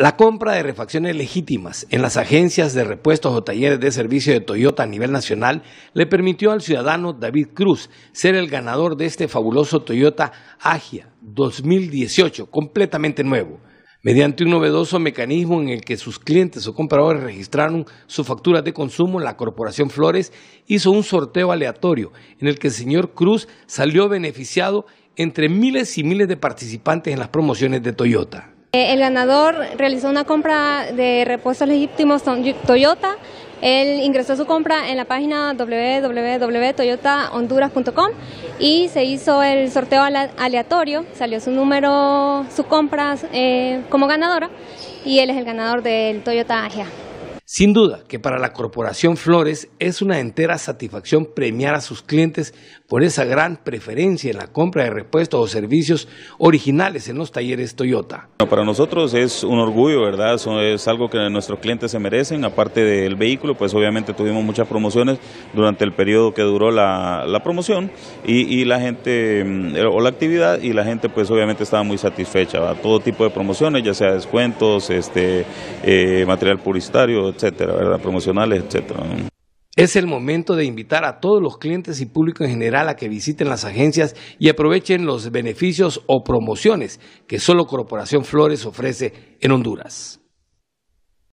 La compra de refacciones legítimas en las agencias de repuestos o talleres de servicio de Toyota a nivel nacional le permitió al ciudadano David Cruz ser el ganador de este fabuloso Toyota Agia 2018, completamente nuevo mediante un novedoso mecanismo en el que sus clientes o compradores registraron su factura de consumo, la Corporación Flores hizo un sorteo aleatorio en el que el señor Cruz salió beneficiado entre miles y miles de participantes en las promociones de Toyota. Eh, el ganador realizó una compra de repuestos legítimos Toyota. Él ingresó su compra en la página www.toyotahonduras.com y se hizo el sorteo aleatorio, salió su número, su compra eh, como ganadora y él es el ganador del Toyota AGA. Sin duda que para la Corporación Flores es una entera satisfacción premiar a sus clientes por esa gran preferencia en la compra de repuestos o servicios originales en los talleres Toyota. Para nosotros es un orgullo, ¿verdad? Es algo que nuestros clientes se merecen, aparte del vehículo, pues obviamente tuvimos muchas promociones durante el periodo que duró la, promoción y, la gente, mm, o la actividad, y la gente pues obviamente estaba muy satisfecha, ¿verdad? Todo tipo de promociones, ya sea descuentos, este, eh, material publicitario, etcétera, Promocionales, etcétera. Es el momento de invitar a todos los clientes y público en general a que visiten las agencias y aprovechen los beneficios o promociones que solo Corporación Flores ofrece en Honduras.